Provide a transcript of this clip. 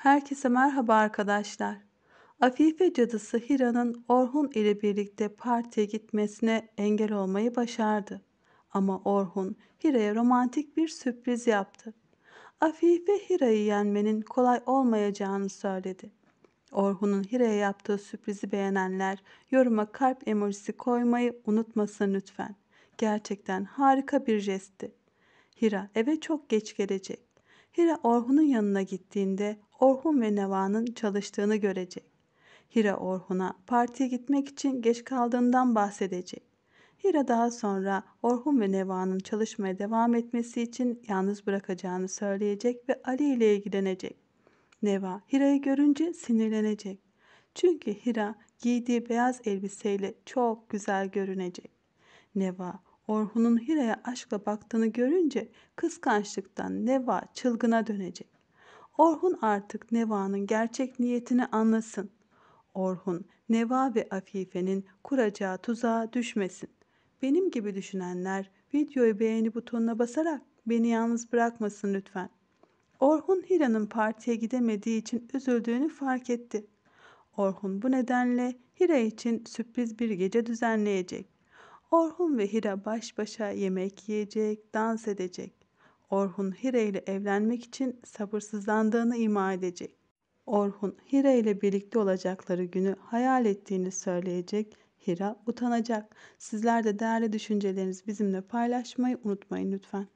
Herkese merhaba arkadaşlar. Afife cadısı Hira'nın Orhun ile birlikte partiye gitmesine engel olmayı başardı. Ama Orhun Hira'ya romantik bir sürpriz yaptı. Afife Hira'yı yenmenin kolay olmayacağını söyledi. Orhun'un Hira'ya yaptığı sürprizi beğenenler yoruma kalp emojisi koymayı unutmasın lütfen. Gerçekten harika bir jestti. Hira eve çok geç gelecek. Hira Orhun'un yanına gittiğinde Orhun ve Neva'nın çalıştığını görecek. Hira Orhun'a partiye gitmek için geç kaldığından bahsedecek. Hira daha sonra Orhun ve Neva'nın çalışmaya devam etmesi için yalnız bırakacağını söyleyecek ve Ali ile ilgilenecek. Neva Hira'yı görünce sinirlenecek. Çünkü Hira giydiği beyaz elbiseyle çok güzel görünecek. Neva Orhun'un Hira'ya aşkla baktığını görünce kıskançlıktan Neva çılgına dönecek. Orhun artık Neva'nın gerçek niyetini anlasın. Orhun, Neva ve Afife'nin kuracağı tuzağa düşmesin. Benim gibi düşünenler videoyu beğeni butonuna basarak beni yalnız bırakmasın lütfen. Orhun Hira'nın partiye gidemediği için üzüldüğünü fark etti. Orhun bu nedenle Hira için sürpriz bir gece düzenleyecek. Orhun ve Hira baş başa yemek yiyecek, dans edecek. Orhun Hira ile evlenmek için sabırsızlandığını ima edecek. Orhun Hira ile birlikte olacakları günü hayal ettiğini söyleyecek. Hira utanacak. Sizler de değerli düşüncelerinizi bizimle paylaşmayı unutmayın lütfen.